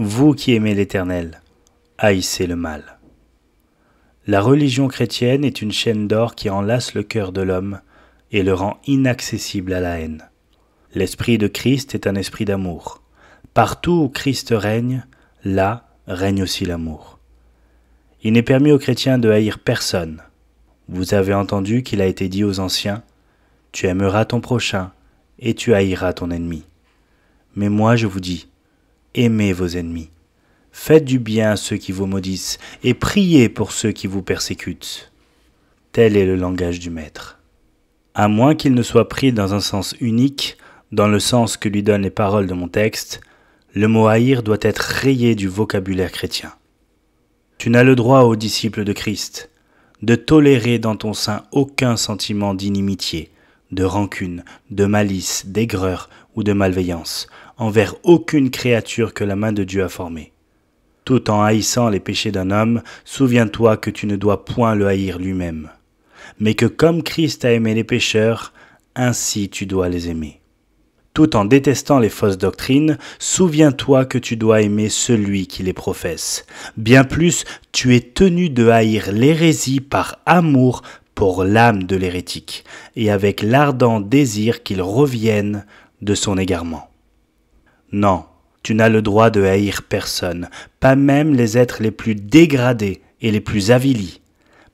Vous qui aimez l'Éternel, haïssez le mal. La religion chrétienne est une chaîne d'or qui enlace le cœur de l'homme et le rend inaccessible à la haine. L'esprit de Christ est un esprit d'amour. Partout où Christ règne, là règne aussi l'amour. Il n'est permis aux chrétiens de haïr personne. Vous avez entendu qu'il a été dit aux anciens, Tu aimeras ton prochain et tu haïras ton ennemi. Mais moi je vous dis, aimez vos ennemis, faites du bien à ceux qui vous maudissent, et priez pour ceux qui vous persécutent. Tel est le langage du Maître. À moins qu'il ne soit pris dans un sens unique, dans le sens que lui donnent les paroles de mon texte, le mot haïr doit être rayé du vocabulaire chrétien. Tu n'as le droit, aux disciples de Christ, de tolérer dans ton sein aucun sentiment d'inimitié, de rancune, de malice, d'aigreur ou de malveillance envers aucune créature que la main de Dieu a formée. Tout en haïssant les péchés d'un homme, souviens-toi que tu ne dois point le haïr lui-même, mais que comme Christ a aimé les pécheurs, ainsi tu dois les aimer. Tout en détestant les fausses doctrines, souviens-toi que tu dois aimer celui qui les professe. Bien plus, tu es tenu de haïr l'hérésie par amour pour l'âme de l'hérétique, et avec l'ardent désir qu'il revienne de son égarement. Non, tu n'as le droit de haïr personne, pas même les êtres les plus dégradés et les plus avilis,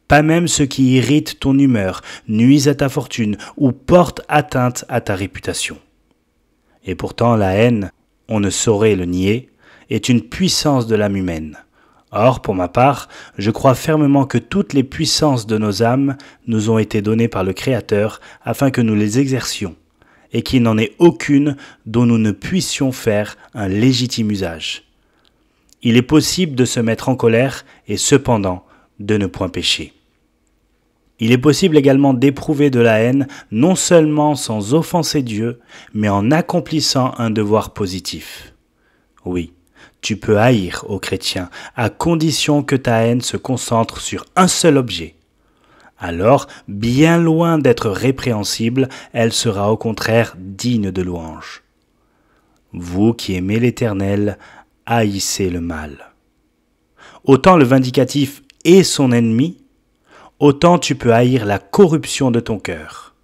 pas même ceux qui irritent ton humeur, nuisent à ta fortune ou portent atteinte à ta réputation. Et pourtant la haine, on ne saurait le nier, est une puissance de l'âme humaine. Or, pour ma part, je crois fermement que toutes les puissances de nos âmes nous ont été données par le Créateur afin que nous les exercions et qu'il n'en est aucune dont nous ne puissions faire un légitime usage. Il est possible de se mettre en colère et cependant de ne point pécher. Il est possible également d'éprouver de la haine non seulement sans offenser Dieu, mais en accomplissant un devoir positif. Oui, tu peux haïr aux chrétiens à condition que ta haine se concentre sur un seul objet, alors, bien loin d'être répréhensible, elle sera au contraire digne de louange. Vous qui aimez l'Éternel, haïssez le mal. Autant le vindicatif est son ennemi, autant tu peux haïr la corruption de ton cœur.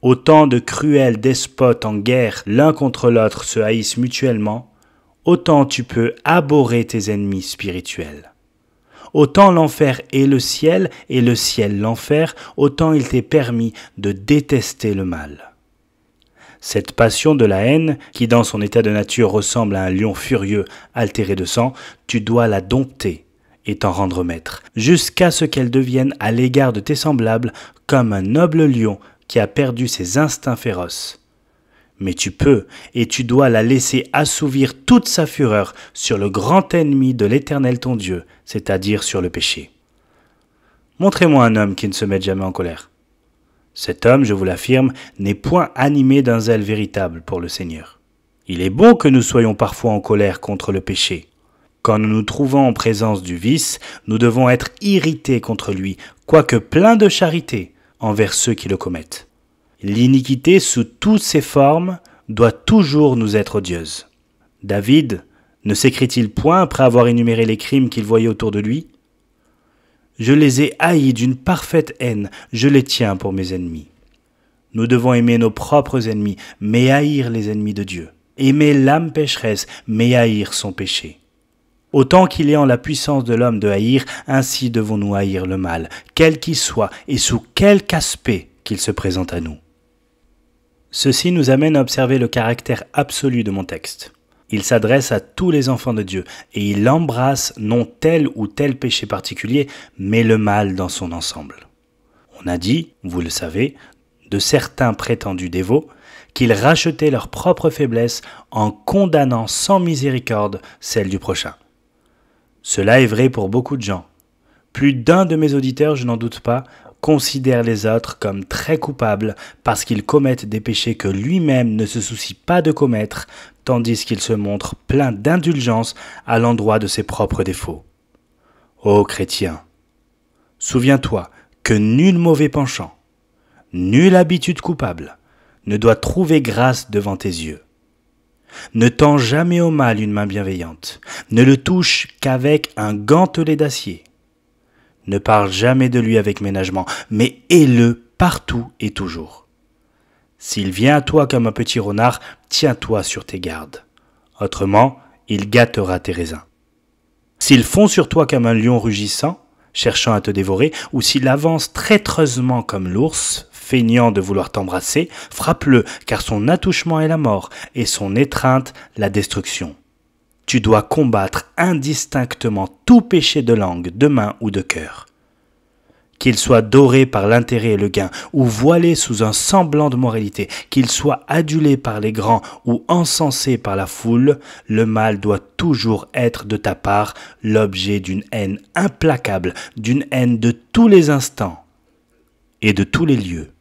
Autant de cruels despotes en guerre l'un contre l'autre se haïssent mutuellement, autant tu peux abhorrer tes ennemis spirituels. Autant l'enfer est le ciel et le ciel l'enfer, autant il t'est permis de détester le mal. Cette passion de la haine, qui dans son état de nature ressemble à un lion furieux altéré de sang, tu dois la dompter et t'en rendre maître, jusqu'à ce qu'elle devienne à l'égard de tes semblables comme un noble lion qui a perdu ses instincts féroces mais tu peux et tu dois la laisser assouvir toute sa fureur sur le grand ennemi de l'Éternel ton Dieu, c'est-à-dire sur le péché. Montrez-moi un homme qui ne se mette jamais en colère. Cet homme, je vous l'affirme, n'est point animé d'un zèle véritable pour le Seigneur. Il est bon que nous soyons parfois en colère contre le péché. Quand nous nous trouvons en présence du vice, nous devons être irrités contre lui, quoique plein de charité envers ceux qui le commettent l'iniquité sous toutes ses formes doit toujours nous être odieuse. David ne s'écrit-il point après avoir énuméré les crimes qu'il voyait autour de lui Je les ai haïs d'une parfaite haine, je les tiens pour mes ennemis. Nous devons aimer nos propres ennemis, mais haïr les ennemis de Dieu. Aimer l'âme pécheresse, mais haïr son péché. Autant qu'il est en la puissance de l'homme de haïr, ainsi devons-nous haïr le mal, quel qu'il soit et sous quelque aspect qu'il se présente à nous. Ceci nous amène à observer le caractère absolu de mon texte. Il s'adresse à tous les enfants de Dieu et il embrasse non tel ou tel péché particulier, mais le mal dans son ensemble. On a dit, vous le savez, de certains prétendus dévots qu'ils rachetaient leur propre faiblesse en condamnant sans miséricorde celle du prochain. Cela est vrai pour beaucoup de gens. Plus d'un de mes auditeurs, je n'en doute pas, considère les autres comme très coupables parce qu'ils commettent des péchés que lui-même ne se soucie pas de commettre, tandis qu'il se montre plein d'indulgence à l'endroit de ses propres défauts. Ô chrétien, souviens-toi que nul mauvais penchant, nulle habitude coupable, ne doit trouver grâce devant tes yeux. Ne tends jamais au mal une main bienveillante, ne le touche qu'avec un gantelet d'acier. Ne parle jamais de lui avec ménagement, mais hais-le partout et toujours. S'il vient à toi comme un petit renard, tiens-toi sur tes gardes. Autrement, il gâtera tes raisins. S'il fond sur toi comme un lion rugissant, cherchant à te dévorer, ou s'il avance traîtreusement comme l'ours, feignant de vouloir t'embrasser, frappe-le, car son attouchement est la mort, et son étreinte la destruction tu dois combattre indistinctement tout péché de langue, de main ou de cœur. Qu'il soit doré par l'intérêt et le gain, ou voilé sous un semblant de moralité, qu'il soit adulé par les grands ou encensé par la foule, le mal doit toujours être de ta part l'objet d'une haine implacable, d'une haine de tous les instants et de tous les lieux.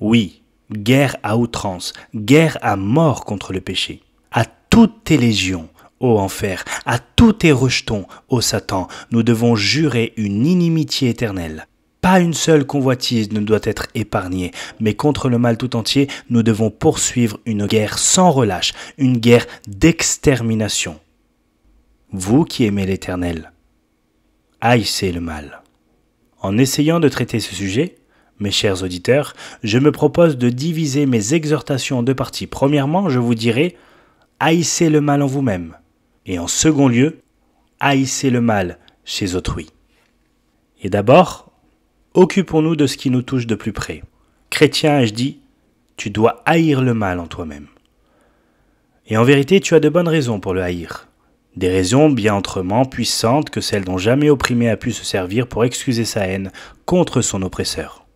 Oui, guerre à outrance, guerre à mort contre le péché. À toutes tes légions, ô enfer, à tous tes rejetons, ô Satan, nous devons jurer une inimitié éternelle. Pas une seule convoitise ne doit être épargnée, mais contre le mal tout entier, nous devons poursuivre une guerre sans relâche, une guerre d'extermination. Vous qui aimez l'Éternel, haïssez le mal. En essayant de traiter ce sujet, mes chers auditeurs, je me propose de diviser mes exhortations en deux parties. Premièrement, je vous dirai, haïssez le mal en vous-même et en second lieu, haïssez le mal chez autrui. Et d'abord, occupons-nous de ce qui nous touche de plus près. Chrétien, ai-je dit, tu dois haïr le mal en toi-même. Et en vérité, tu as de bonnes raisons pour le haïr. Des raisons bien autrement puissantes que celles dont jamais opprimé a pu se servir pour excuser sa haine contre son oppresseur.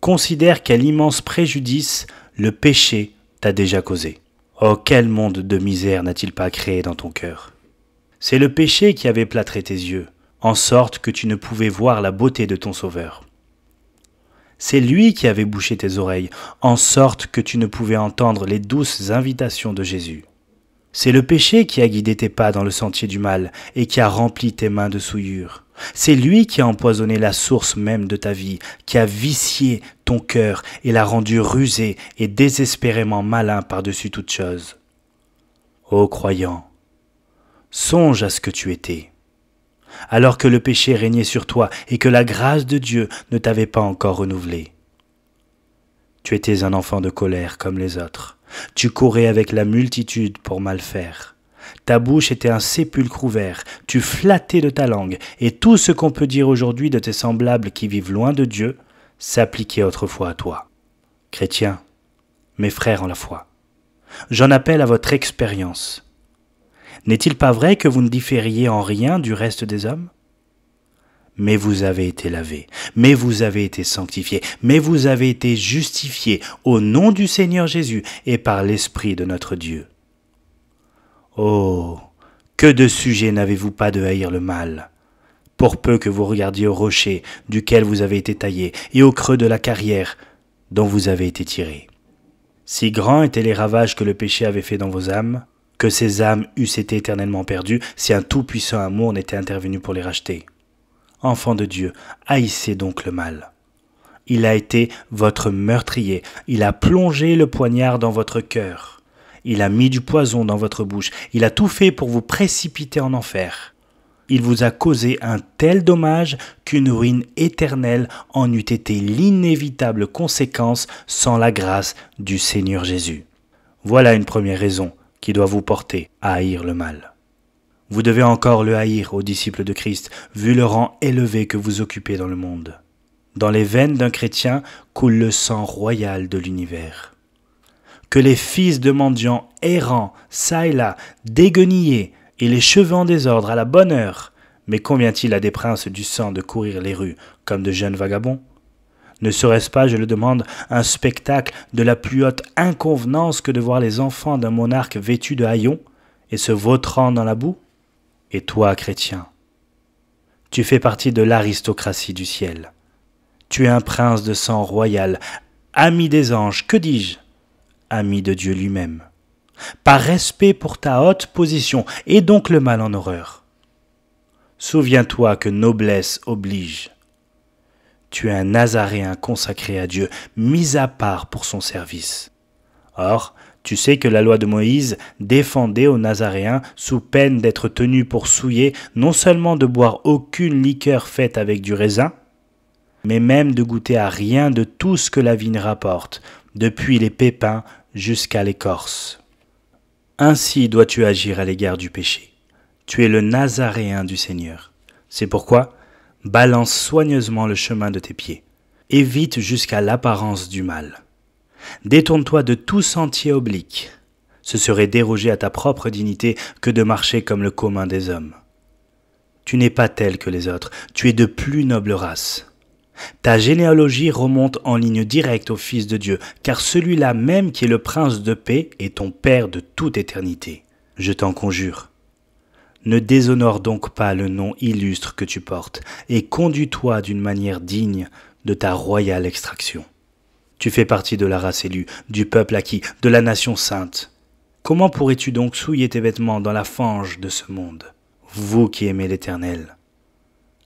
Considère quel immense préjudice le péché t'a déjà causé. Oh, quel monde de misère n'a-t-il pas créé dans ton cœur C'est le péché qui avait plâtré tes yeux, en sorte que tu ne pouvais voir la beauté de ton Sauveur. C'est lui qui avait bouché tes oreilles, en sorte que tu ne pouvais entendre les douces invitations de Jésus. C'est le péché qui a guidé tes pas dans le sentier du mal et qui a rempli tes mains de souillure. C'est lui qui a empoisonné la source même de ta vie, qui a vicié ton cœur et l'a rendu rusé et désespérément malin par-dessus toute chose. Ô croyant, songe à ce que tu étais, alors que le péché régnait sur toi et que la grâce de Dieu ne t'avait pas encore renouvelé. Tu étais un enfant de colère comme les autres. Tu courais avec la multitude pour mal faire. Ta bouche était un sépulcre ouvert, tu flattais de ta langue, et tout ce qu'on peut dire aujourd'hui de tes semblables qui vivent loin de Dieu s'appliquait autrefois à toi. Chrétiens, mes frères en la foi, j'en appelle à votre expérience. N'est-il pas vrai que vous ne différiez en rien du reste des hommes mais vous avez été lavés, mais vous avez été sanctifiés, mais vous avez été justifiés au nom du Seigneur Jésus et par l'Esprit de notre Dieu. Oh. Que de sujets n'avez-vous pas de haïr le mal Pour peu que vous regardiez au rocher duquel vous avez été taillé et au creux de la carrière dont vous avez été tiré. Si grands étaient les ravages que le péché avait fait dans vos âmes, que ces âmes eussent été éternellement perdues si un tout-puissant amour n'était intervenu pour les racheter. Enfant de Dieu, haïssez donc le mal. Il a été votre meurtrier, il a plongé le poignard dans votre cœur. Il a mis du poison dans votre bouche. Il a tout fait pour vous précipiter en enfer. Il vous a causé un tel dommage qu'une ruine éternelle en eût été l'inévitable conséquence sans la grâce du Seigneur Jésus. Voilà une première raison qui doit vous porter à haïr le mal. Vous devez encore le haïr aux disciples de Christ, vu le rang élevé que vous occupez dans le monde. Dans les veines d'un chrétien coule le sang royal de l'univers que les fils de mendiants errants, çà et là, déguenillés, et les cheveux en désordre à la bonne heure. Mais convient-il à des princes du sang de courir les rues comme de jeunes vagabonds ne serait-ce pas, je le demande, un spectacle de la plus haute inconvenance que de voir les enfants d'un monarque vêtu de haillons et se vautrant dans la boue Et toi, chrétien, tu fais partie de l'aristocratie du ciel. Tu es un prince de sang royal, ami des anges, que dis-je ami de Dieu lui-même, par respect pour ta haute position, et donc le mal en horreur. Souviens-toi que noblesse oblige. Tu es un Nazaréen consacré à Dieu, mis à part pour son service. Or, tu sais que la loi de Moïse défendait aux Nazaréens, sous peine d'être tenus pour souillés, non seulement de boire aucune liqueur faite avec du raisin, mais même de goûter à rien de tout ce que la vigne rapporte, depuis les pépins jusqu'à l'écorce. Ainsi dois tu agir à l'égard du péché. Tu es le Nazaréen du Seigneur. C'est pourquoi balance soigneusement le chemin de tes pieds. Évite jusqu'à l'apparence du mal. Détourne-toi de tout sentier oblique. Ce serait déroger à ta propre dignité que de marcher comme le commun des hommes. Tu n'es pas tel que les autres, tu es de plus noble race. Ta généalogie remonte en ligne directe au Fils de Dieu, car celui-là même qui est le prince de paix est ton Père de toute éternité. Je t'en conjure. Ne déshonore donc pas le nom illustre que tu portes, et conduis-toi d'une manière digne de ta royale extraction. Tu fais partie de la race élue, du peuple acquis, de la nation sainte. Comment pourrais-tu donc souiller tes vêtements dans la fange de ce monde Vous qui aimez l'Éternel,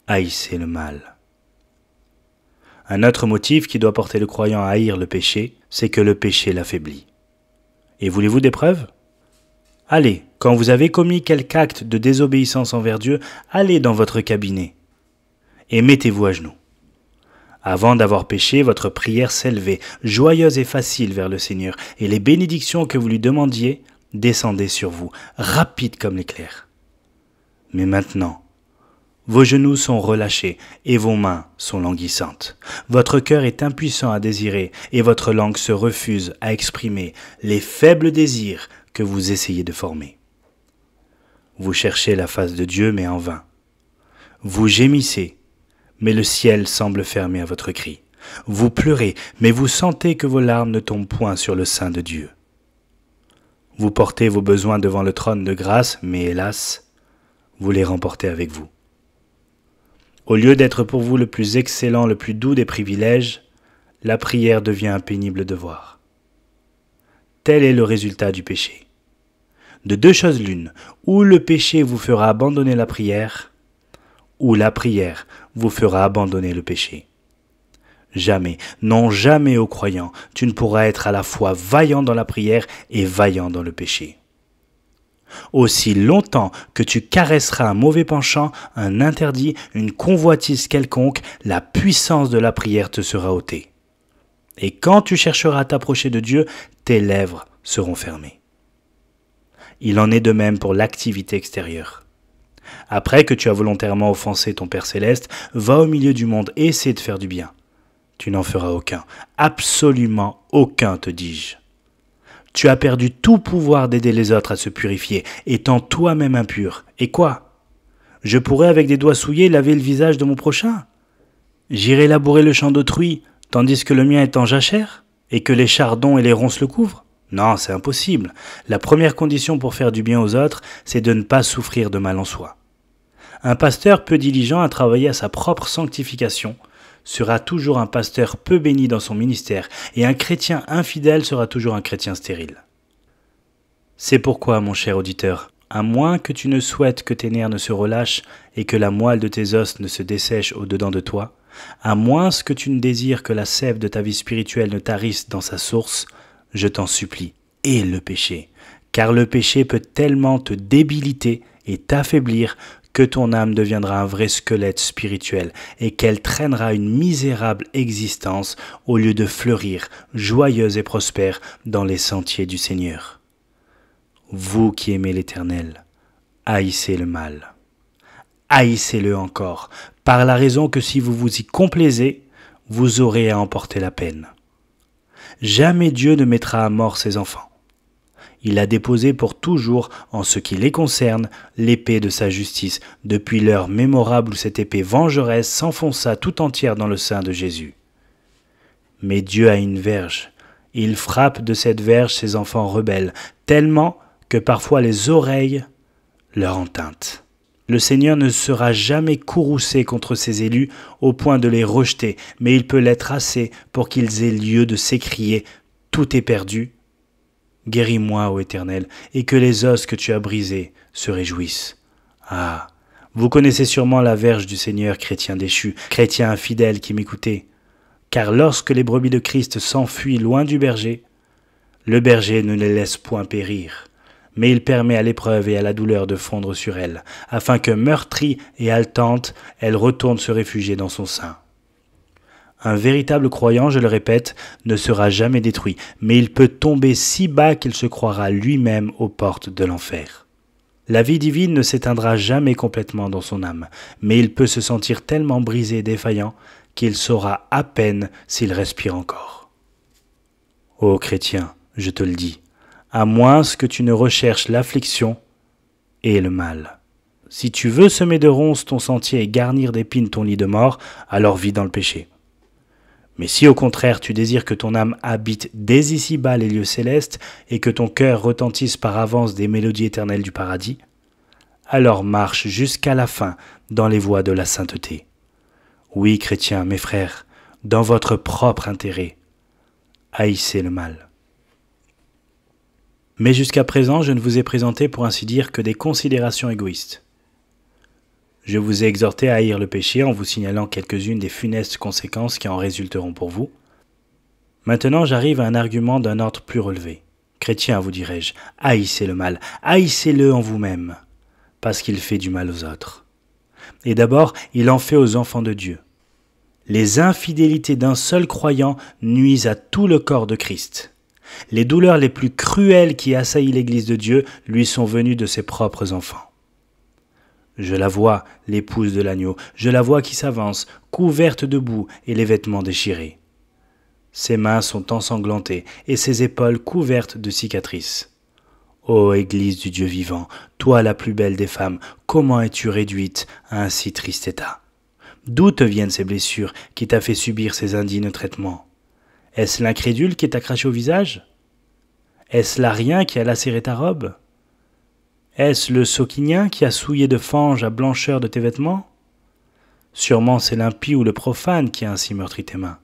haïssez le mal. Un autre motif qui doit porter le croyant à haïr le péché, c'est que le péché l'affaiblit. Et voulez-vous des preuves Allez, quand vous avez commis quelque acte de désobéissance envers Dieu, allez dans votre cabinet et mettez-vous à genoux. Avant d'avoir péché, votre prière s'élevait, joyeuse et facile vers le Seigneur, et les bénédictions que vous lui demandiez descendaient sur vous, rapides comme l'éclair. Mais maintenant, vos genoux sont relâchés et vos mains sont languissantes. Votre cœur est impuissant à désirer et votre langue se refuse à exprimer les faibles désirs que vous essayez de former. Vous cherchez la face de Dieu mais en vain. Vous gémissez, mais le ciel semble fermé à votre cri. Vous pleurez, mais vous sentez que vos larmes ne tombent point sur le sein de Dieu. Vous portez vos besoins devant le trône de grâce, mais hélas, vous les remportez avec vous. Au lieu d'être pour vous le plus excellent, le plus doux des privilèges, la prière devient un pénible devoir. Tel est le résultat du péché. De deux choses l'une, ou le péché vous fera abandonner la prière, ou la prière vous fera abandonner le péché. Jamais, non jamais aux croyants, tu ne pourras être à la fois vaillant dans la prière et vaillant dans le péché. Aussi longtemps que tu caresseras un mauvais penchant, un interdit, une convoitise quelconque, la puissance de la prière te sera ôtée. Et quand tu chercheras à t'approcher de Dieu, tes lèvres seront fermées. Il en est de même pour l'activité extérieure. Après que tu as volontairement offensé ton Père céleste, va au milieu du monde et essaie de faire du bien. Tu n'en feras aucun, absolument aucun, te dis-je. Tu as perdu tout pouvoir d'aider les autres à se purifier, étant toi-même impur. Et quoi Je pourrais avec des doigts souillés laver le visage de mon prochain J'irai labourer le champ d'autrui, tandis que le mien est en jachère Et que les chardons et les ronces le couvrent Non, c'est impossible. La première condition pour faire du bien aux autres, c'est de ne pas souffrir de mal en soi. Un pasteur peu diligent a travaillé à sa propre sanctification, sera toujours un pasteur peu béni dans son ministère, et un chrétien infidèle sera toujours un chrétien stérile. C'est pourquoi, mon cher auditeur, à moins que tu ne souhaites que tes nerfs ne se relâchent et que la moelle de tes os ne se dessèche au-dedans de toi, à moins que tu ne désires que la sève de ta vie spirituelle ne tarisse dans sa source, je t'en supplie, et le péché, car le péché peut tellement te débiliter et t'affaiblir que ton âme deviendra un vrai squelette spirituel et qu'elle traînera une misérable existence au lieu de fleurir, joyeuse et prospère, dans les sentiers du Seigneur. Vous qui aimez l'Éternel, haïssez le mal. Haïssez-le encore, par la raison que si vous vous y complaisez, vous aurez à emporter la peine. Jamais Dieu ne mettra à mort ses enfants. Il a déposé pour toujours, en ce qui les concerne, l'épée de sa justice, depuis l'heure mémorable où cette épée vengeresse s'enfonça tout entière dans le sein de Jésus. Mais Dieu a une verge. Il frappe de cette verge ses enfants rebelles, tellement que parfois les oreilles leur enteintent. Le Seigneur ne sera jamais courroucé contre ses élus au point de les rejeter, mais il peut l'être assez pour qu'ils aient lieu de s'écrier Tout est perdu, Guéris-moi, ô Éternel, et que les os que tu as brisés se réjouissent. Ah. Vous connaissez sûrement la verge du Seigneur, chrétien déchu, chrétien infidèle qui m'écoutait. »« Car lorsque les brebis de Christ s'enfuient loin du berger, le berger ne les laisse point périr, mais il permet à l'épreuve et à la douleur de fondre sur elles, afin que meurtrie et haletante, elle retourne se réfugier dans son sein. Un véritable croyant, je le répète, ne sera jamais détruit, mais il peut tomber si bas qu'il se croira lui-même aux portes de l'enfer. La vie divine ne s'éteindra jamais complètement dans son âme, mais il peut se sentir tellement brisé et défaillant qu'il saura à peine s'il respire encore. Ô chrétien, je te le dis, à moins que tu ne recherches l'affliction et le mal. Si tu veux semer de ronces ton sentier et garnir d'épines ton lit de mort, alors vis dans le péché. Mais si au contraire tu désires que ton âme habite dès ici-bas les lieux célestes et que ton cœur retentisse par avance des mélodies éternelles du paradis, alors marche jusqu'à la fin dans les voies de la sainteté. Oui, chrétiens, mes frères, dans votre propre intérêt, haïssez le mal. Mais jusqu'à présent, je ne vous ai présenté pour ainsi dire que des considérations égoïstes. Je vous ai exhorté à haïr le péché en vous signalant quelques-unes des funestes conséquences qui en résulteront pour vous. Maintenant, j'arrive à un argument d'un ordre plus relevé. Chrétien, vous dirais-je, haïssez le mal, haïssez-le en vous-même, parce qu'il fait du mal aux autres. Et d'abord, il en fait aux enfants de Dieu. Les infidélités d'un seul croyant nuisent à tout le corps de Christ. Les douleurs les plus cruelles qui assaillent l'Église de Dieu lui sont venues de ses propres enfants. Je la vois, l'épouse de l'agneau, je la vois qui s'avance, couverte de boue et les vêtements déchirés. Ses mains sont ensanglantées et ses épaules couvertes de cicatrices. Ô Église du Dieu vivant, toi la plus belle des femmes, comment es-tu réduite à un si triste état D'où te viennent ces blessures qui t'a fait subir ces indignes traitements Est-ce l'incrédule qui t'a craché au visage Est-ce rien qui a lacéré ta robe est-ce le Sokinien qui a souillé de fange la blancheur de tes vêtements Sûrement c'est l'impie ou le profane qui a ainsi meurtri tes mains.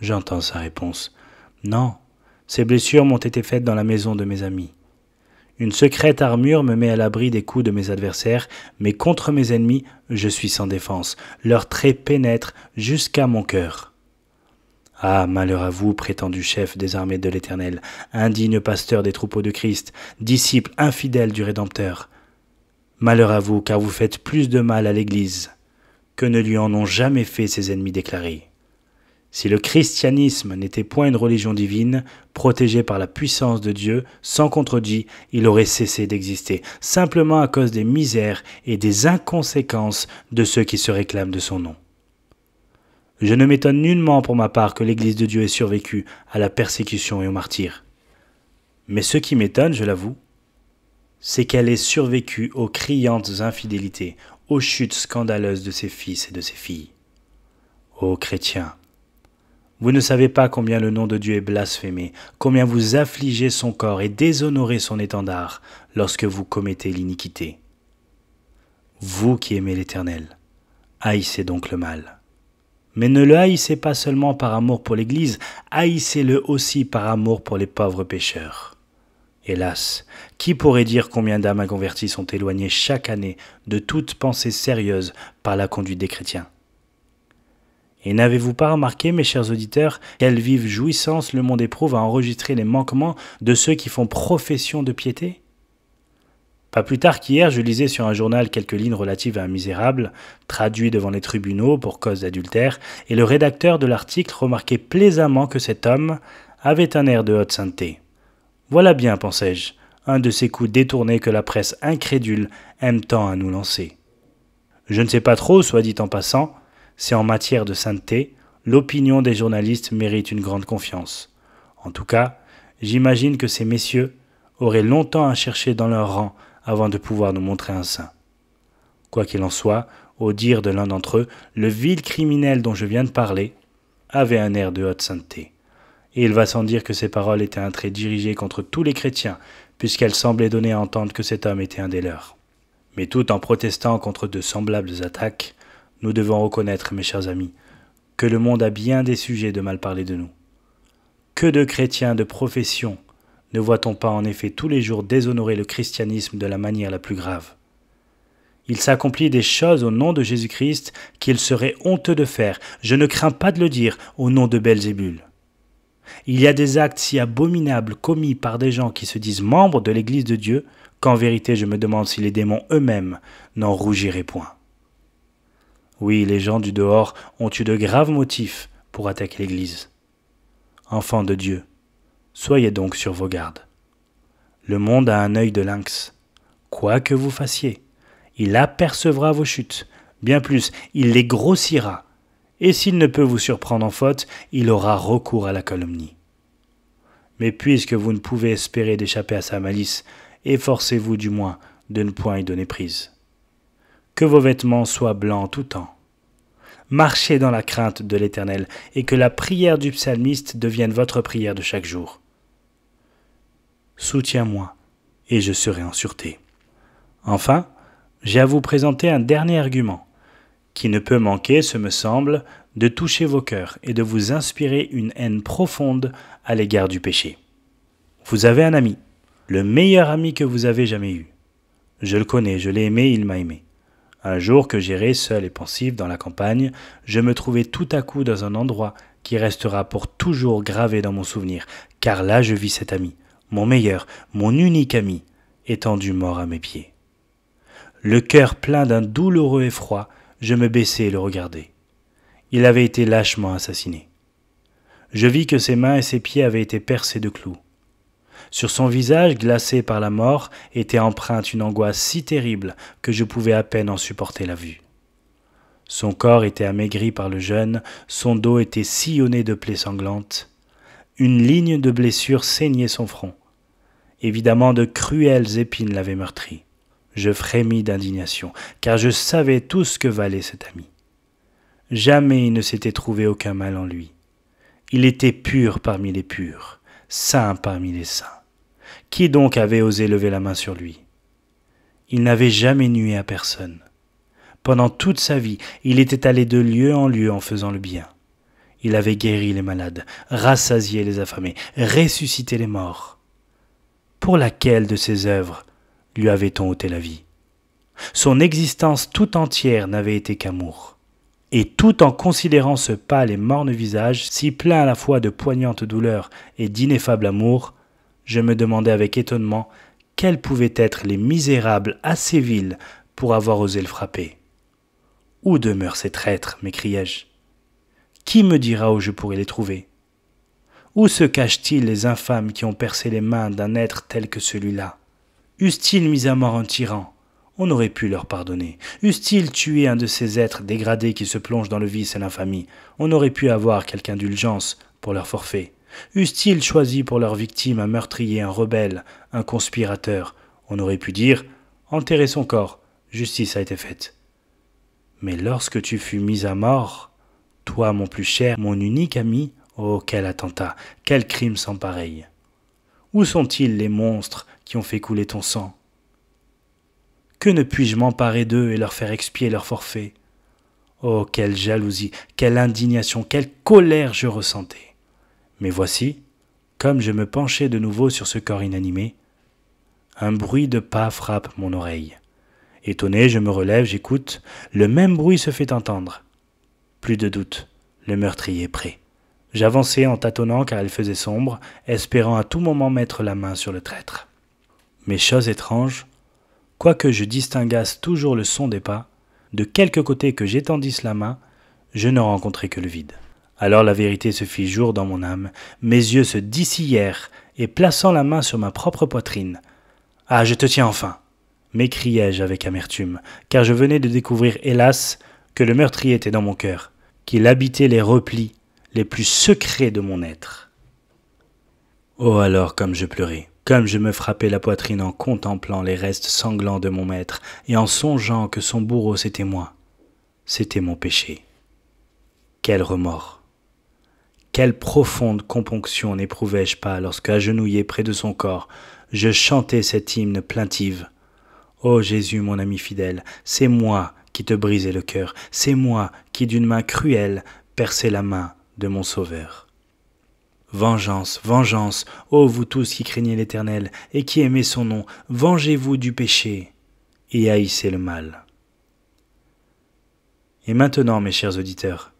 J'entends sa réponse. Non, ces blessures m'ont été faites dans la maison de mes amis. Une secrète armure me met à l'abri des coups de mes adversaires, mais contre mes ennemis, je suis sans défense. Leurs traits pénètrent jusqu'à mon cœur. Ah, malheur à vous, prétendu chef des armées de l'Éternel, indigne pasteur des troupeaux de Christ, disciple infidèle du Rédempteur. Malheur à vous, car vous faites plus de mal à l'Église que ne lui en ont jamais fait ses ennemis déclarés. Si le christianisme n'était point une religion divine, protégée par la puissance de Dieu, sans contredit, il aurait cessé d'exister, simplement à cause des misères et des inconséquences de ceux qui se réclament de son nom. Je ne m'étonne nullement pour ma part que l'Église de Dieu ait survécu à la persécution et aux martyrs. Mais ce qui m'étonne, je l'avoue, c'est qu'elle ait survécu aux criantes infidélités, aux chutes scandaleuses de ses fils et de ses filles. Ô chrétiens, vous ne savez pas combien le nom de Dieu est blasphémé, combien vous affligez son corps et déshonorez son étendard lorsque vous commettez l'iniquité. Vous qui aimez l'Éternel, haïssez donc le mal. Mais ne le haïssez pas seulement par amour pour l'Église, haïssez-le aussi par amour pour les pauvres pécheurs. Hélas, qui pourrait dire combien d'âmes inconverties sont éloignées chaque année de toute pensée sérieuse par la conduite des chrétiens et n'avez-vous pas remarqué, mes chers auditeurs, quelle vive jouissance le monde éprouve à enregistrer les manquements de ceux qui font profession de piété pas plus tard qu'hier, je lisais sur un journal quelques lignes relatives à un misérable, traduit devant les tribunaux pour cause d'adultère, et le rédacteur de l'article remarquait plaisamment que cet homme avait un air de haute sainteté. Voilà bien, pensais-je, un de ces coups détournés que la presse incrédule aime tant à nous lancer. Je ne sais pas trop, soit dit en passant, si en matière de sainteté, l'opinion des journalistes mérite une grande confiance. En tout cas, j'imagine que ces messieurs auraient longtemps à chercher dans leur rang avant de pouvoir nous montrer un saint. Quoi qu'il en soit, au dire de l'un d'entre eux, le vil criminel dont je viens de parler avait un air de haute sainteté. Et il va sans dire que ces paroles étaient un trait dirigé contre tous les chrétiens, puisqu'elles semblaient donner à entendre que cet homme était un des leurs. Mais tout en protestant contre de semblables attaques, nous devons reconnaître, mes chers amis, que le monde a bien des sujets de mal parler de nous. Que de chrétiens de profession ne voit-on pas en effet tous les jours déshonorer le christianisme de la manière la plus grave Il s'accomplit des choses au nom de Jésus-Christ qu'il serait honteux de faire, je ne crains pas de le dire, au nom de Belzébul. Il y a des actes si abominables commis par des gens qui se disent membres de l'Église de Dieu, qu'en vérité je me demande si les démons eux-mêmes n'en rougiraient point. Oui, les gens du dehors ont eu de graves motifs pour attaquer l'Église. Enfants de Dieu, Soyez donc sur vos gardes. Le monde a un œil de lynx. Quoi que vous fassiez, il apercevra vos chutes. Bien plus, il les grossira. Et s'il ne peut vous surprendre en faute, il aura recours à la calomnie. Mais puisque vous ne pouvez espérer d'échapper à sa malice, efforcez-vous du moins de ne point y donner prise. Que vos vêtements soient blancs tout temps. Marchez dans la crainte de l'Éternel, et que la prière du psalmiste devienne votre prière de chaque jour. Soutiens-moi, et je serai en sûreté. Enfin, j'ai à vous présenter un dernier argument, qui ne peut manquer, ce me semble, de toucher vos cœurs et de vous inspirer une haine profonde à l'égard du péché. Vous avez un ami, le meilleur ami que vous avez jamais eu. Je le connais, je l'ai aimé, il m'a aimé. Un jour que j'irai seul et pensif dans la campagne, je me trouvais tout à coup dans un endroit qui restera pour toujours gravé dans mon souvenir, car là je vis cet ami, mon meilleur, mon unique ami, étendu mort à mes pieds. Le cœur plein d'un douloureux effroi, je me baissai et le regardai. Il avait été lâchement assassiné. Je vis que ses mains et ses pieds avaient été percés de clous. Sur son visage glacé par la mort était empreinte une angoisse si terrible que je pouvais à peine en supporter la vue. Son corps était amaigri par le jeûne, son dos était sillonné de plaies sanglantes. Une ligne de blessure saignait son front. Évidemment, de cruelles épines l'avaient meurtri. Je frémis d'indignation, car je savais tout ce que valait cet ami. Jamais il ne s'était trouvé aucun mal en lui. Il était pur parmi les purs, saint parmi les saints. Qui donc avait osé lever la main sur lui Il n'avait jamais nué à personne. Pendant toute sa vie, il était allé de lieu en lieu en faisant le bien. Il avait guéri les malades, rassasié les affamés, ressuscité les morts pour laquelle de ses œuvres lui avait-on ôté la vie Son existence tout entière n'avait été qu'amour. Et tout en considérant ce pâle et morne visage, si plein à la fois de poignantes douleur et d'ineffable amour, je me demandais avec étonnement quels pouvaient être les misérables assez vils pour avoir osé le frapper. Où demeurent ces traîtres m'écriai-je. Qui me dira où je pourrai les trouver où se cachent-ils les infâmes qui ont percé les mains d'un être tel que celui-là Eussent-ils mis à mort un tyran On aurait pu leur pardonner. Eussent-ils tué un de ces êtres dégradés qui se plongent dans le vice et l'infamie On aurait pu avoir quelque indulgence pour leur forfait. Eussent-ils choisi pour leur victime un meurtrier, un rebelle, un conspirateur On aurait pu dire Enterrez son corps, justice a été faite. Mais lorsque tu fus mis à mort, toi, mon plus cher, mon unique ami, Oh, quel attentat, quel crime sans pareil. Où sont-ils les monstres qui ont fait couler ton sang Que ne puis-je m'emparer d'eux et leur faire expier leur forfait Oh, quelle jalousie, quelle indignation, quelle colère je ressentais. Mais voici, comme je me penchais de nouveau sur ce corps inanimé, un bruit de pas frappe mon oreille. Étonné, je me relève, j'écoute, le même bruit se fait entendre. Plus de doute, le meurtrier est prêt. J'avançais en tâtonnant car il faisait sombre, espérant à tout moment mettre la main sur le traître. Mais chose étrange, quoique je distinguasse toujours le son des pas, de quelque côté que j'étendisse la main, je ne rencontrais que le vide. Alors la vérité se fit jour dans mon âme, mes yeux se dissillèrent, et plaçant la main sur ma propre poitrine. Ah, je te tiens enfin m'écriai-je avec amertume, car je venais de découvrir, hélas, que le meurtrier était dans mon cœur, qu'il habitait les replis, les plus secrets de mon être. Oh alors comme je pleurais, comme je me frappais la poitrine en contemplant les restes sanglants de mon maître et en songeant que son bourreau c'était moi, c'était mon péché. Quel remords Quelle profonde componction n'éprouvais-je pas lorsque, agenouillé près de son corps, je chantais cette hymne plaintive Ô Jésus, mon ami fidèle, c'est moi qui te brisais le cœur, c'est moi qui d'une main cruelle perçais la main de mon Sauveur. Vengeance, vengeance, ô vous tous qui craignez l'Éternel et qui aimez son nom, vengez-vous du péché et haïssez le mal. Et maintenant, mes chers auditeurs,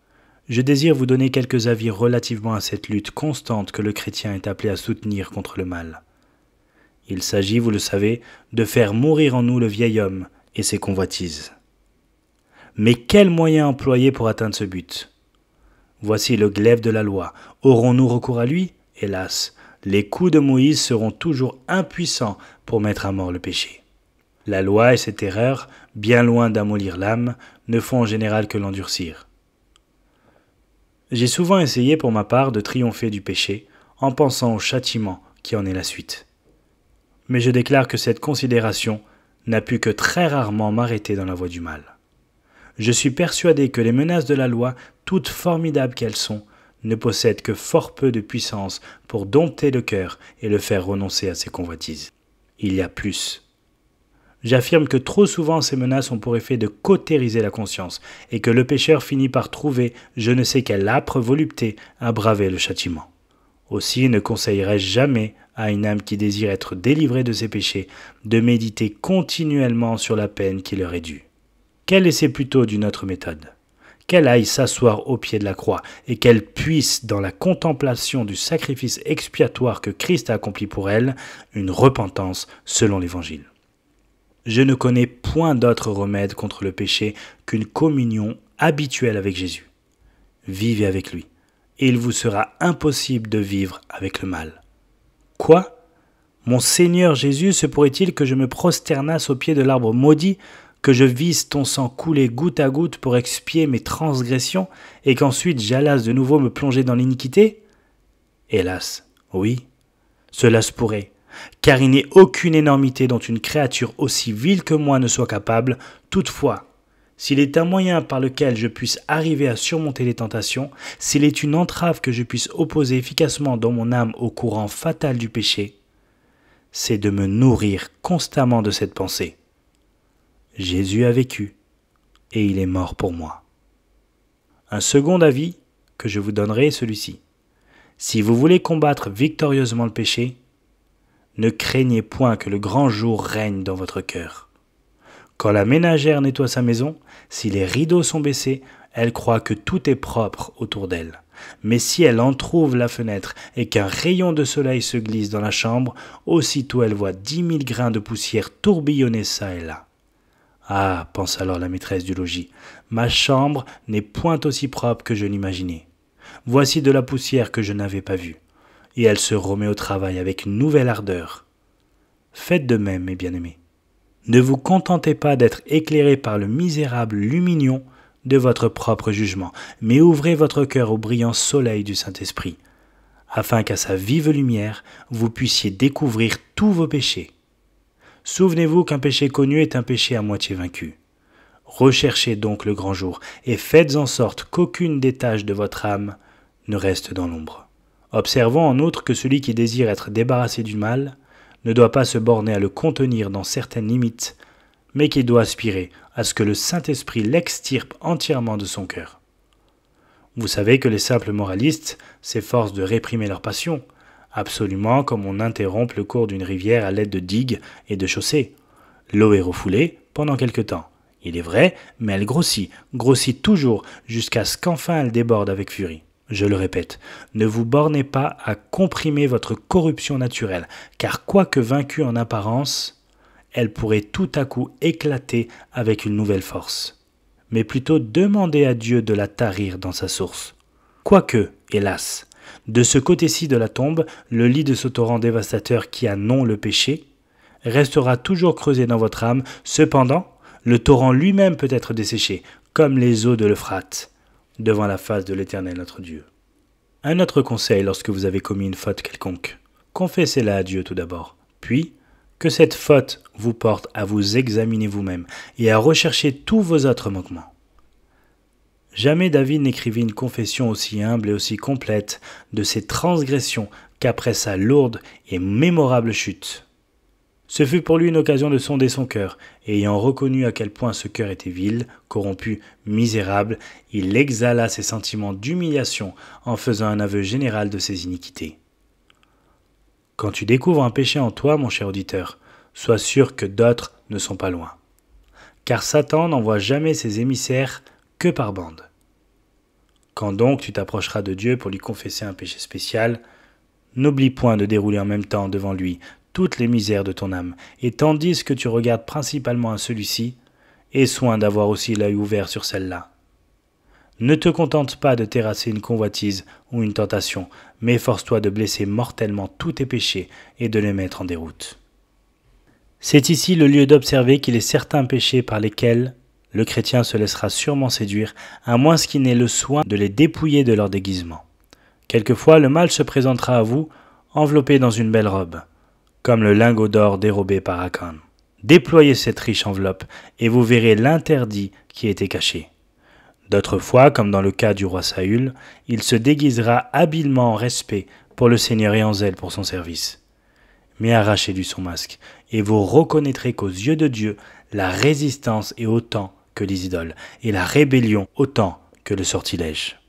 je désire vous donner quelques avis relativement à cette lutte constante que le chrétien est appelé à soutenir contre le mal. Il s'agit, vous le savez, de faire mourir en nous le vieil homme et ses convoitises. Mais quels moyens employer pour atteindre ce but Voici le glaive de la loi. Aurons-nous recours à lui Hélas, les coups de Moïse seront toujours impuissants pour mettre à mort le péché. La loi et ses erreur, bien loin d'amollir l'âme, ne font en général que l'endurcir. J'ai souvent essayé pour ma part de triompher du péché en pensant au châtiment qui en est la suite. Mais je déclare que cette considération n'a pu que très rarement m'arrêter dans la voie du mal. Je suis persuadé que les menaces de la loi, toutes formidables qu'elles sont, ne possèdent que fort peu de puissance pour dompter le cœur et le faire renoncer à ses convoitises. Il y a plus. J'affirme que trop souvent ces menaces ont pour effet de cautériser la conscience et que le pécheur finit par trouver je ne sais quelle âpre volupté à braver le châtiment. Aussi ne conseillerais-je jamais à une âme qui désire être délivrée de ses péchés de méditer continuellement sur la peine qui leur est due qu'elle essaie plutôt d'une autre méthode, qu'elle aille s'asseoir au pied de la croix et qu'elle puisse, dans la contemplation du sacrifice expiatoire que Christ a accompli pour elle, une repentance selon l'Évangile. Je ne connais point d'autre remède contre le péché qu'une communion habituelle avec Jésus. Vivez avec lui, et il vous sera impossible de vivre avec le mal. Quoi Mon Seigneur Jésus, se pourrait-il que je me prosternasse au pied de l'arbre maudit que je vise ton sang couler goutte à goutte pour expier mes transgressions, et qu'ensuite j'allasse de nouveau me plonger dans l'iniquité Hélas, oui, cela se pourrait, car il n'est aucune énormité dont une créature aussi vile que moi ne soit capable, toutefois, s'il est un moyen par lequel je puisse arriver à surmonter les tentations, s'il est une entrave que je puisse opposer efficacement dans mon âme au courant fatal du péché, c'est de me nourrir constamment de cette pensée. Jésus a vécu et il est mort pour moi. Un second avis que je vous donnerai est celui-ci. Si vous voulez combattre victorieusement le péché, ne craignez point que le grand jour règne dans votre cœur. Quand la ménagère nettoie sa maison, si les rideaux sont baissés, elle croit que tout est propre autour d'elle. Mais si elle entr'ouvre la fenêtre et qu'un rayon de soleil se glisse dans la chambre, aussitôt elle voit dix mille grains de poussière tourbillonner ça et là. Ah, pense alors la maîtresse du logis, ma chambre n'est point aussi propre que je l'imaginais. Voici de la poussière que je n'avais pas vue. Et elle se remet au travail avec une nouvelle ardeur. Faites de même, mes bien-aimés. Ne vous contentez pas d'être éclairés par le misérable lumignon de votre propre jugement, mais ouvrez votre cœur au brillant soleil du Saint-Esprit, afin qu'à sa vive lumière vous puissiez découvrir tous vos péchés Souvenez-vous qu'un péché connu est un péché à moitié vaincu. Recherchez donc le grand jour, et faites en sorte qu'aucune des tâches de votre âme ne reste dans l'ombre. Observons en outre que celui qui désire être débarrassé du mal ne doit pas se borner à le contenir dans certaines limites, mais qu'il doit aspirer à ce que le Saint-Esprit l'extirpe entièrement de son cœur. Vous savez que les simples moralistes s'efforcent de réprimer leurs passions, absolument comme on interrompt le cours d'une rivière à l'aide de digues et de chaussées. L'eau est refoulée pendant quelque temps. Il est vrai, mais elle grossit, grossit toujours, jusqu'à ce qu'enfin elle déborde avec furie. Je le répète, ne vous bornez pas à comprimer votre corruption naturelle, car quoique vaincue en apparence, elle pourrait tout à coup éclater avec une nouvelle force. Mais plutôt demandez à Dieu de la tarir dans sa source. Quoique, hélas, de ce côté-ci de la tombe, le lit de ce torrent dévastateur qui a non le péché restera toujours creusé dans votre âme, cependant, le torrent lui-même peut être desséché, comme les eaux de l'Euphrate, devant la face de l'Éternel notre Dieu. Un autre conseil lorsque vous avez commis une faute quelconque. Confessez-la à Dieu tout d'abord, puis que cette faute vous porte à vous examiner vous-même et à rechercher tous vos autres manquements. Jamais David n'écrivit une confession aussi humble et aussi complète de ses transgressions qu'après sa lourde et mémorable chute. Ce fut pour lui une occasion de sonder son cœur, et ayant reconnu à quel point ce cœur était vil, corrompu, misérable, il exhala ses sentiments d'humiliation en faisant un aveu général de ses iniquités. Quand tu découvres un péché en toi, mon cher auditeur, sois sûr que d'autres ne sont pas loin. Car Satan n'envoie jamais ses émissaires que par bande. Quand donc tu t'approcheras de Dieu pour lui confesser un péché spécial, n'oublie point de dérouler en même temps devant lui toutes les misères de ton âme, et tandis que tu regardes principalement à celui-ci, aie soin d'avoir aussi l'œil ouvert sur celle-là. Ne te contente pas de terrasser une convoitise ou une tentation, mais force toi de blesser mortellement tous tes péchés et de les mettre en déroute. C'est ici le lieu d'observer qu'il est certains péchés par lesquels le chrétien se laissera sûrement séduire, à moins qu'il n'ait le soin de les dépouiller de leur déguisement. Quelquefois, le mal se présentera à vous, enveloppé dans une belle robe, comme le lingot d'or dérobé par Akan. Déployez cette riche enveloppe, et vous verrez l'interdit qui était caché. D'autres fois, comme dans le cas du roi Saül, il se déguisera habilement en respect pour le Seigneur et en zèle pour son service. Mais arrachez-lui son masque, et vous reconnaîtrez qu'aux yeux de Dieu, la résistance est autant que les idoles, et la rébellion autant que le sortilège.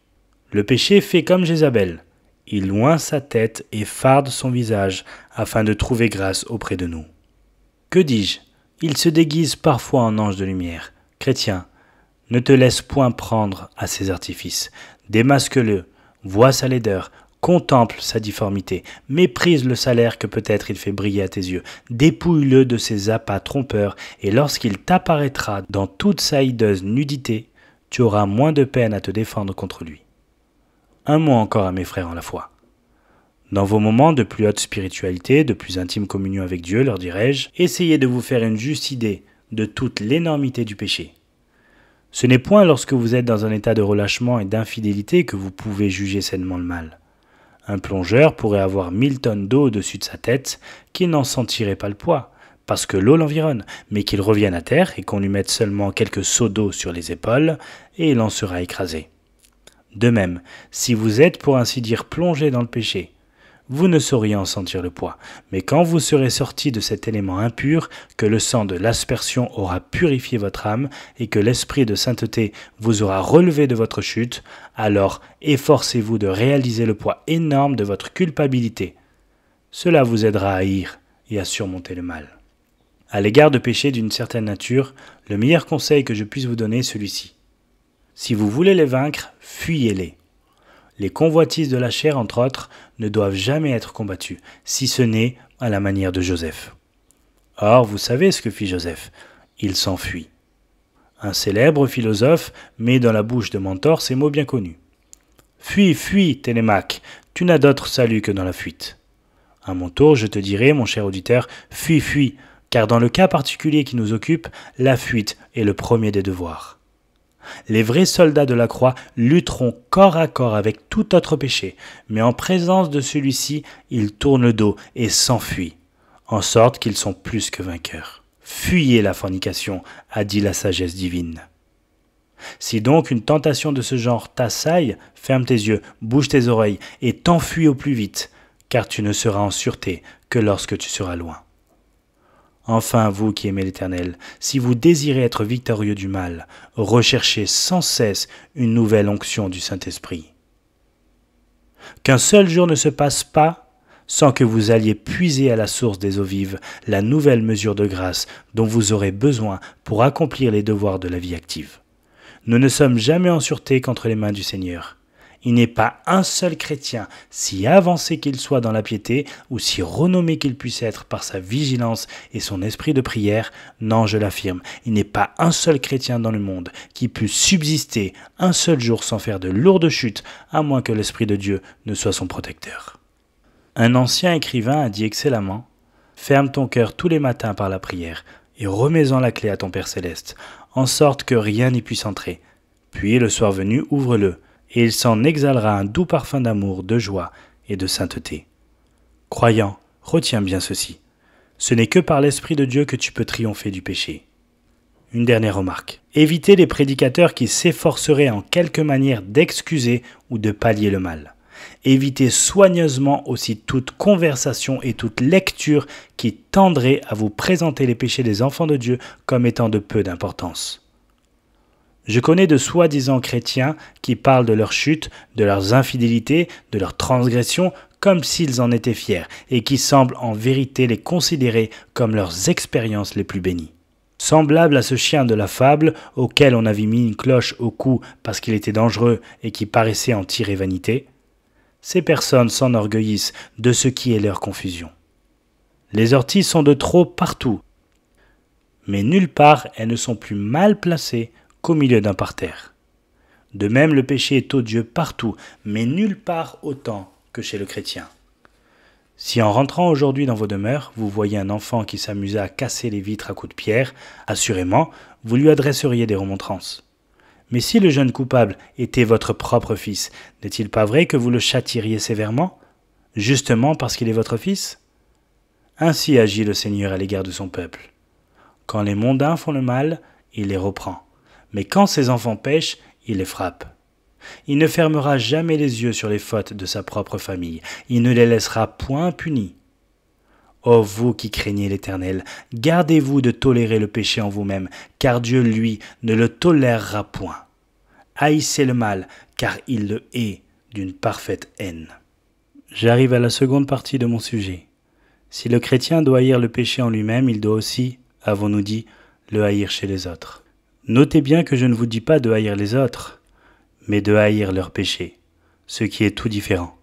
Le péché fait comme Jézabel. Il loin sa tête et farde son visage afin de trouver grâce auprès de nous. Que dis-je Il se déguise parfois en ange de lumière. Chrétien, ne te laisse point prendre à ses artifices. Démasque-le, vois sa laideur, Contemple sa difformité, méprise le salaire que peut-être il fait briller à tes yeux, dépouille-le de ses appâts trompeurs, et lorsqu'il t'apparaîtra dans toute sa hideuse nudité, tu auras moins de peine à te défendre contre lui. Un mot encore à mes frères en la foi. Dans vos moments de plus haute spiritualité, de plus intime communion avec Dieu, leur dirai je essayez de vous faire une juste idée de toute l'énormité du péché. Ce n'est point lorsque vous êtes dans un état de relâchement et d'infidélité que vous pouvez juger sainement le mal. Un plongeur pourrait avoir 1000 tonnes d'eau au-dessus de sa tête, qu'il n'en sentirait pas le poids, parce que l'eau l'environne, mais qu'il revienne à terre et qu'on lui mette seulement quelques seaux d'eau sur les épaules, et il en sera écrasé. De même, si vous êtes pour ainsi dire plongé dans le péché, vous ne sauriez en sentir le poids. Mais quand vous serez sorti de cet élément impur, que le sang de l'aspersion aura purifié votre âme et que l'esprit de sainteté vous aura relevé de votre chute, alors efforcez-vous de réaliser le poids énorme de votre culpabilité. Cela vous aidera à haïr et à surmonter le mal. À l'égard de péchés d'une certaine nature, le meilleur conseil que je puisse vous donner est celui-ci. Si vous voulez les vaincre, fuyez-les. Les convoitises de la chair, entre autres, ne doivent jamais être combattues, si ce n'est à la manière de Joseph. Or, vous savez ce que fit Joseph. Il s'enfuit. Un célèbre philosophe met dans la bouche de Mentor ces mots bien connus. Fuis, fuis, Télémaque, tu n'as d'autre salut que dans la fuite. À mon tour, je te dirai, mon cher auditeur, fuis, fuis, car dans le cas particulier qui nous occupe, la fuite est le premier des devoirs les vrais soldats de la croix lutteront corps à corps avec tout autre péché, mais en présence de celui-ci, ils tournent le dos et s'enfuient, en sorte qu'ils sont plus que vainqueurs. Fuyez la fornication, a dit la sagesse divine. Si donc une tentation de ce genre t'assaille, ferme tes yeux, bouge tes oreilles et t'enfuis au plus vite, car tu ne seras en sûreté que lorsque tu seras loin. Enfin, vous qui aimez l'Éternel, si vous désirez être victorieux du mal, recherchez sans cesse une nouvelle onction du Saint-Esprit. Qu'un seul jour ne se passe pas sans que vous alliez puiser à la source des eaux vives la nouvelle mesure de grâce dont vous aurez besoin pour accomplir les devoirs de la vie active. Nous ne sommes jamais en sûreté qu'entre les mains du Seigneur. Il n'est pas un seul chrétien, si avancé qu'il soit dans la piété, ou si renommé qu'il puisse être par sa vigilance et son esprit de prière, non, je l'affirme, il n'est pas un seul chrétien dans le monde qui puisse subsister un seul jour sans faire de lourdes chutes, à moins que l'Esprit de Dieu ne soit son protecteur. Un ancien écrivain a dit excellemment Ferme ton cœur tous les matins par la prière, et remets-en la clé à ton Père céleste, en sorte que rien n'y puisse entrer. Puis, le soir venu, ouvre-le et il s'en exhalera un doux parfum d'amour, de joie et de sainteté. Croyant, retiens bien ceci. Ce n'est que par l'Esprit de Dieu que tu peux triompher du péché. Une dernière remarque. Évitez les prédicateurs qui s'efforceraient en quelque manière d'excuser ou de pallier le mal. Évitez soigneusement aussi toute conversation et toute lecture qui tendrait à vous présenter les péchés des enfants de Dieu comme étant de peu d'importance. Je connais de soi-disant chrétiens qui parlent de leur chute, de leurs infidélités, de leurs transgressions, comme s'ils en étaient fiers, et qui semblent en vérité les considérer comme leurs expériences les plus bénies. Semblable à ce chien de la fable, auquel on avait mis une cloche au cou parce qu'il était dangereux et qui paraissait en tirer vanité, ces personnes s'enorgueillissent de ce qui est leur confusion. Les orties sont de trop partout, mais nulle part elles ne sont plus mal placées qu'au milieu d'un parterre. De même, le péché est odieux partout, mais nulle part autant que chez le chrétien. Si en rentrant aujourd'hui dans vos demeures, vous voyez un enfant qui s'amusait à casser les vitres à coups de pierre, assurément, vous lui adresseriez des remontrances. Mais si le jeune coupable était votre propre fils, n'est-il pas vrai que vous le châtiriez sévèrement, justement parce qu'il est votre fils Ainsi agit le Seigneur à l'égard de son peuple. Quand les mondains font le mal, il les reprend mais quand ses enfants pêchent, il les frappe. Il ne fermera jamais les yeux sur les fautes de sa propre famille, il ne les laissera point punis. Ô oh, vous qui craignez l'Éternel, gardez-vous de tolérer le péché en vous-même, car Dieu, lui, ne le tolérera point. Haïssez le mal, car il le hait d'une parfaite haine. J'arrive à la seconde partie de mon sujet. Si le chrétien doit haïr le péché en lui-même, il doit aussi, avons-nous dit, le haïr chez les autres. Notez bien que je ne vous dis pas de haïr les autres, mais de haïr leurs péchés, ce qui est tout différent.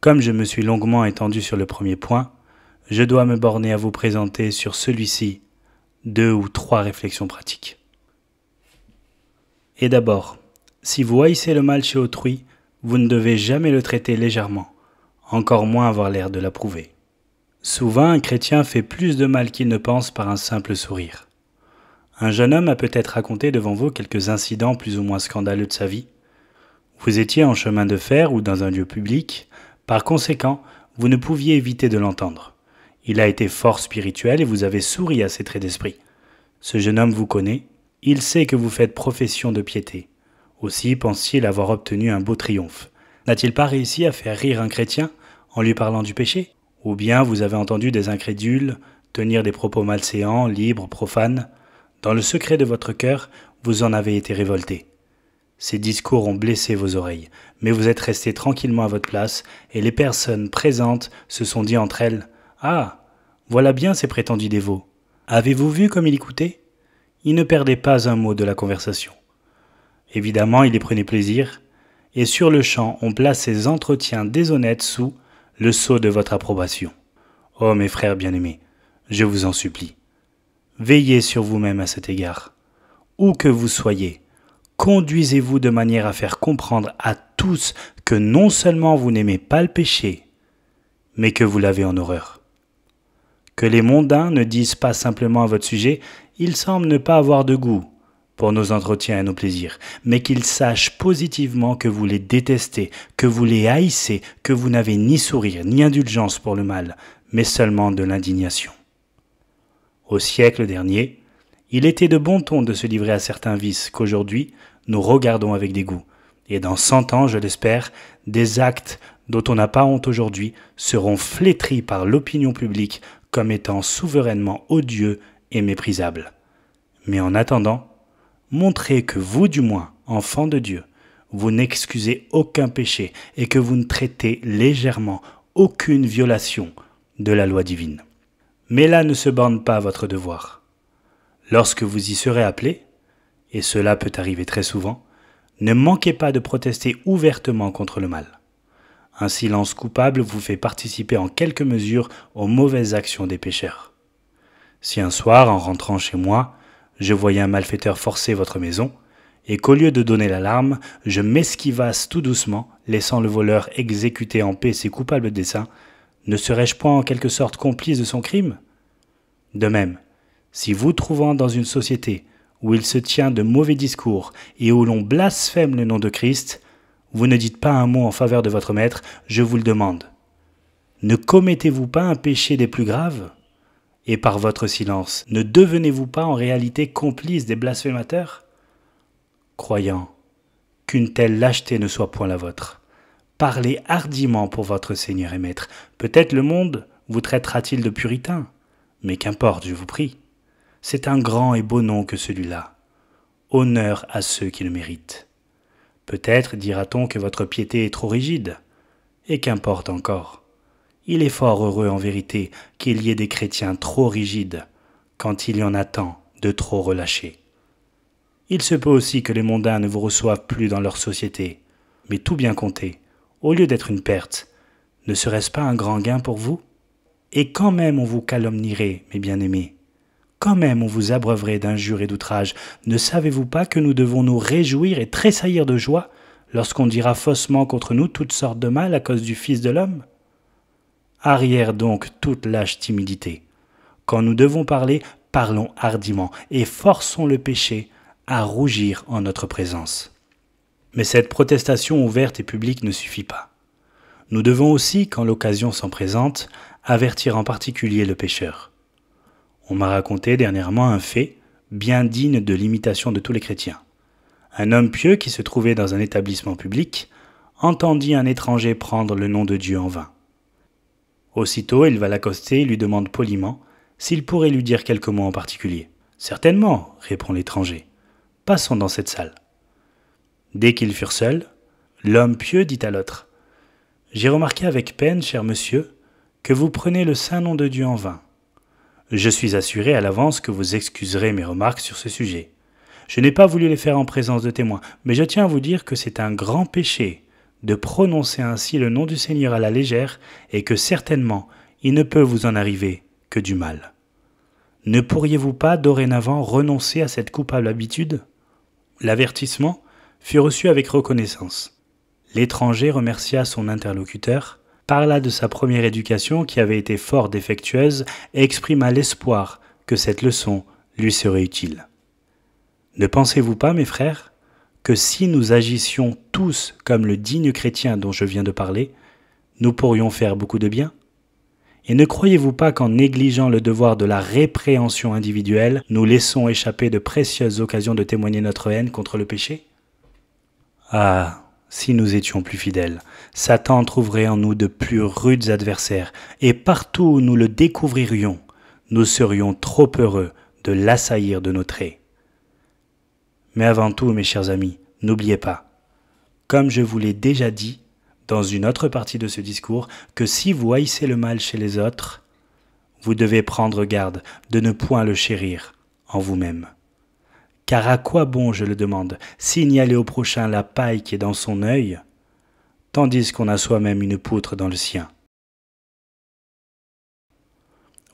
Comme je me suis longuement étendu sur le premier point, je dois me borner à vous présenter sur celui-ci deux ou trois réflexions pratiques. Et d'abord, si vous haïssez le mal chez autrui, vous ne devez jamais le traiter légèrement, encore moins avoir l'air de l'approuver. Souvent, un chrétien fait plus de mal qu'il ne pense par un simple sourire. Un jeune homme a peut-être raconté devant vous quelques incidents plus ou moins scandaleux de sa vie. Vous étiez en chemin de fer ou dans un lieu public, par conséquent, vous ne pouviez éviter de l'entendre. Il a été fort spirituel et vous avez souri à ses traits d'esprit. Ce jeune homme vous connaît, il sait que vous faites profession de piété. Aussi pense-t-il avoir obtenu un beau triomphe. N'a-t-il pas réussi à faire rire un chrétien en lui parlant du péché Ou bien vous avez entendu des incrédules tenir des propos malséants, libres, profanes dans le secret de votre cœur, vous en avez été révolté. Ces discours ont blessé vos oreilles, mais vous êtes resté tranquillement à votre place, et les personnes présentes se sont dit entre elles Ah, voilà bien ces prétendus dévots. Avez-vous vu comme il écoutait Il ne perdait pas un mot de la conversation. Évidemment, il y prenait plaisir, et sur le champ, on place ces entretiens déshonnêtes sous le sceau de votre approbation. Oh mes frères bien-aimés, je vous en supplie, Veillez sur vous-même à cet égard. Où que vous soyez, conduisez-vous de manière à faire comprendre à tous que non seulement vous n'aimez pas le péché, mais que vous l'avez en horreur. Que les mondains ne disent pas simplement à votre sujet ils semblent ne pas avoir de goût pour nos entretiens et nos plaisirs, mais qu'ils sachent positivement que vous les détestez, que vous les haïssez, que vous n'avez ni sourire ni indulgence pour le mal, mais seulement de l'indignation. Au siècle dernier, il était de bon ton de se livrer à certains vices qu'aujourd'hui nous regardons avec dégoût. Et dans cent ans, je l'espère, des actes dont on n'a pas honte aujourd'hui seront flétris par l'opinion publique comme étant souverainement odieux et méprisables. Mais en attendant, montrez que vous du moins, enfants de Dieu, vous n'excusez aucun péché et que vous ne traitez légèrement aucune violation de la loi divine mais là ne se borne pas votre devoir. Lorsque vous y serez appelé, et cela peut arriver très souvent, ne manquez pas de protester ouvertement contre le mal. Un silence coupable vous fait participer en quelque mesure aux mauvaises actions des pécheurs. Si un soir, en rentrant chez moi, je voyais un malfaiteur forcer votre maison, et qu'au lieu de donner l'alarme, je m'esquivasse tout doucement, laissant le voleur exécuter en paix ses coupables desseins, ne serais-je point en quelque sorte complice de son crime De même, si vous trouvant dans une société où il se tient de mauvais discours et où l'on blasphème le nom de Christ, vous ne dites pas un mot en faveur de votre maître, je vous le demande. Ne commettez-vous pas un péché des plus graves Et par votre silence, ne devenez-vous pas en réalité complice des blasphémateurs Croyant qu'une telle lâcheté ne soit point la vôtre. Parlez hardiment pour votre Seigneur et Maître. Peut-être le monde vous traitera-t-il de puritain. Mais qu'importe, je vous prie. C'est un grand et beau nom que celui-là. Honneur à ceux qui le méritent. Peut-être dira-t-on que votre piété est trop rigide. Et qu'importe encore. Il est fort heureux en vérité qu'il y ait des chrétiens trop rigides, quand il y en a tant de trop relâchés. Il se peut aussi que les mondains ne vous reçoivent plus dans leur société, mais tout bien compté, au lieu d'être une perte, ne serait-ce pas un grand gain pour vous Et quand même on vous calomnierait, mes bien-aimés, quand même on vous abreuverait d'injures et d'outrages, ne savez-vous pas que nous devons nous réjouir et tressaillir de joie lorsqu'on dira faussement contre nous toutes sortes de mal à cause du Fils de l'homme Arrière donc toute lâche timidité. Quand nous devons parler, parlons hardiment et forçons le péché à rougir en notre présence. Mais cette protestation ouverte et publique ne suffit pas. Nous devons aussi, quand l'occasion s'en présente, avertir en particulier le pécheur. On m'a raconté dernièrement un fait bien digne de l'imitation de tous les chrétiens. Un homme pieux qui se trouvait dans un établissement public entendit un étranger prendre le nom de Dieu en vain. Aussitôt, il va l'accoster et lui demande poliment s'il pourrait lui dire quelques mots en particulier. Certainement, répond l'étranger. Passons dans cette salle. Dès qu'ils furent seuls, l'homme pieux dit à l'autre J'ai remarqué avec peine, cher monsieur, que vous prenez le saint nom de Dieu en vain. Je suis assuré à l'avance que vous excuserez mes remarques sur ce sujet. Je n'ai pas voulu les faire en présence de témoins, mais je tiens à vous dire que c'est un grand péché de prononcer ainsi le nom du Seigneur à la légère et que certainement il ne peut vous en arriver que du mal. Ne pourriez-vous pas dorénavant renoncer à cette coupable habitude L'avertissement fut reçu avec reconnaissance. L'étranger remercia son interlocuteur, parla de sa première éducation qui avait été fort défectueuse et exprima l'espoir que cette leçon lui serait utile. Ne pensez-vous pas, mes frères, que si nous agissions tous comme le digne chrétien dont je viens de parler, nous pourrions faire beaucoup de bien Et ne croyez-vous pas qu'en négligeant le devoir de la répréhension individuelle, nous laissons échapper de précieuses occasions de témoigner notre haine contre le péché ah, si nous étions plus fidèles, Satan trouverait en nous de plus rudes adversaires, et partout où nous le découvririons, nous serions trop heureux de l'assaillir de nos traits. Mais avant tout, mes chers amis, n'oubliez pas, comme je vous l'ai déjà dit dans une autre partie de ce discours, que si vous haïssez le mal chez les autres, vous devez prendre garde de ne point le chérir en vous-même. Car à quoi bon, je le demande, signaler au prochain la paille qui est dans son œil, tandis qu'on a soi-même une poutre dans le sien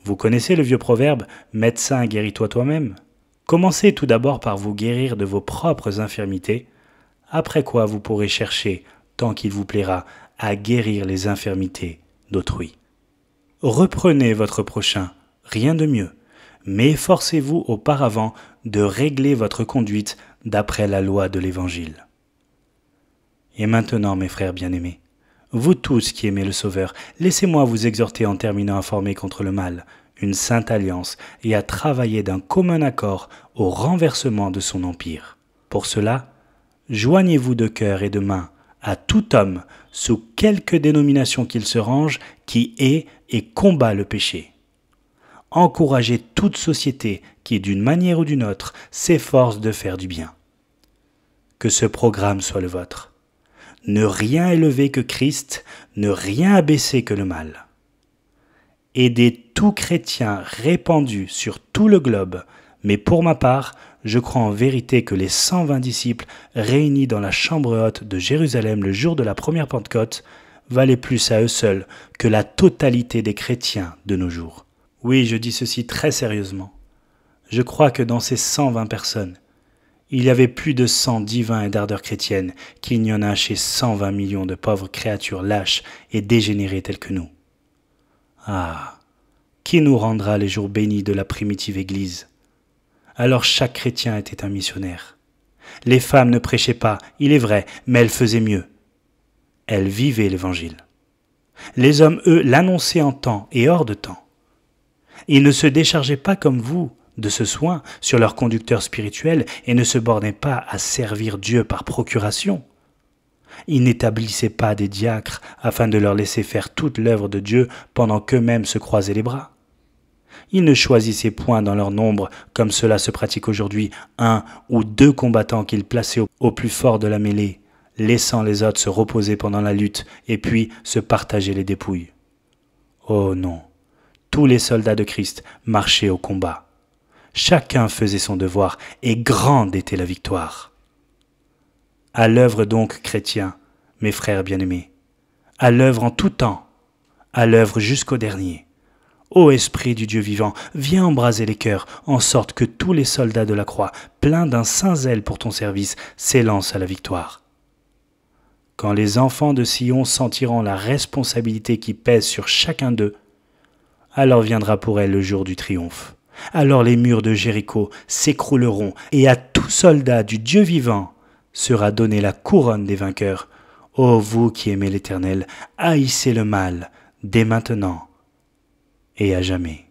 Vous connaissez le vieux proverbe ⁇ Médecin, guéris-toi toi-même ⁇ Commencez tout d'abord par vous guérir de vos propres infirmités, après quoi vous pourrez chercher, tant qu'il vous plaira, à guérir les infirmités d'autrui. Reprenez votre prochain, rien de mieux, mais forcez vous auparavant de régler votre conduite d'après la loi de l'Évangile. Et maintenant, mes frères bien-aimés, vous tous qui aimez le Sauveur, laissez-moi vous exhorter en terminant à former contre le mal, une sainte alliance, et à travailler d'un commun accord au renversement de son empire. Pour cela, joignez-vous de cœur et de main à tout homme, sous quelque dénomination qu'il se range, qui est et combat le péché encourager toute société qui, d'une manière ou d'une autre, s'efforce de faire du bien. Que ce programme soit le vôtre. Ne rien élever que Christ, ne rien abaisser que le mal. Aidez tous chrétiens répandu sur tout le globe, mais pour ma part, je crois en vérité que les 120 disciples réunis dans la chambre haute de Jérusalem le jour de la première Pentecôte valaient plus à eux seuls que la totalité des chrétiens de nos jours. Oui, je dis ceci très sérieusement. Je crois que dans ces 120 personnes, il y avait plus de sang divin et d'ardeur chrétienne qu'il n'y en a chez 120 millions de pauvres créatures lâches et dégénérées telles que nous. Ah, qui nous rendra les jours bénis de la primitive Église Alors chaque chrétien était un missionnaire. Les femmes ne prêchaient pas, il est vrai, mais elles faisaient mieux. Elles vivaient l'Évangile. Les hommes, eux, l'annonçaient en temps et hors de temps. Ils ne se déchargeaient pas comme vous de ce soin sur leur conducteur spirituel et ne se bornaient pas à servir Dieu par procuration. Ils n'établissaient pas des diacres afin de leur laisser faire toute l'œuvre de Dieu pendant qu'eux-mêmes se croisaient les bras. Ils ne choisissaient point dans leur nombre, comme cela se pratique aujourd'hui, un ou deux combattants qu'ils plaçaient au plus fort de la mêlée, laissant les autres se reposer pendant la lutte et puis se partager les dépouilles. Oh non, tous les soldats de Christ marchaient au combat. Chacun faisait son devoir et grande était la victoire. À l'œuvre donc, chrétiens, mes frères bien-aimés, à l'œuvre en tout temps, à l'œuvre jusqu'au dernier. Ô Esprit du Dieu vivant, viens embraser les cœurs, en sorte que tous les soldats de la croix, pleins d'un saint zèle pour ton service, s'élancent à la victoire. Quand les enfants de Sion sentiront la responsabilité qui pèse sur chacun d'eux, alors viendra pour elle le jour du triomphe. Alors les murs de Jéricho s'écrouleront, et à tout soldat du Dieu vivant sera donnée la couronne des vainqueurs. Ô vous qui aimez l'Éternel, haïssez le mal, dès maintenant et à jamais.